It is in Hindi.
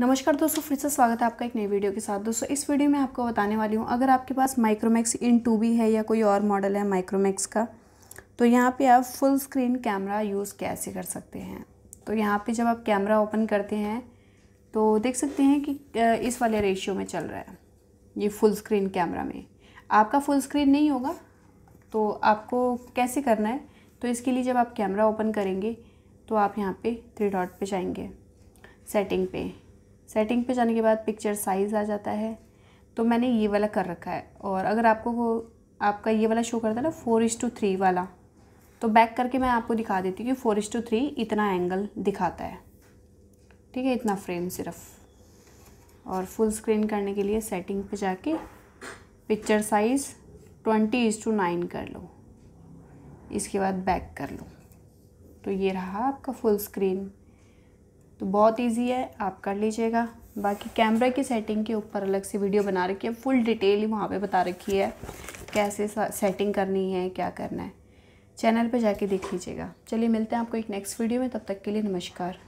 नमस्कार दोस्तों फिर से स्वागत है आपका एक नई वीडियो के साथ दोस्तों इस वीडियो में आपको बताने वाली हूँ अगर आपके पास माइक्रोमैक्स इन टू भी है या कोई और मॉडल है माइक्रोमैक्स का तो यहाँ पे आप फुल स्क्रीन कैमरा यूज़ कैसे कर सकते हैं तो यहाँ पे जब आप कैमरा ओपन करते हैं तो देख सकते हैं कि इस वाले रेशियो में चल रहा है ये फुल स्क्रीन कैमरा में आपका फुल स्क्रीन नहीं होगा तो आपको कैसे करना है तो इसके लिए जब आप कैमरा ओपन करेंगे तो आप यहाँ पर थ्री डॉट पर जाएंगे सेटिंग पे सेटिंग पे जाने के बाद पिक्चर साइज़ आ जाता है तो मैंने ये वाला कर रखा है और अगर आपको वो आपका ये वाला शो करता है ना फोर इस टू थ्री वाला तो बैक करके मैं आपको दिखा देती हूँ कि फोर इस टू थ्री इतना एंगल दिखाता है ठीक है इतना फ्रेम सिर्फ और फुल स्क्रीन करने के लिए सेटिंग पे जाके picture size twenty is to nine कर लो इसके बाद बैक कर लो तो ये रहा आपका फुल स्क्रीन तो बहुत ईजी है आप कर लीजिएगा बाकी कैमरा की सेटिंग के ऊपर अलग से वीडियो बना रखी है फुल डिटेल ही वहाँ पे बता रखी है कैसे सेटिंग करनी है क्या करना है चैनल पे जाके देख लीजिएगा चलिए मिलते हैं आपको एक नेक्स्ट वीडियो में तब तक के लिए नमस्कार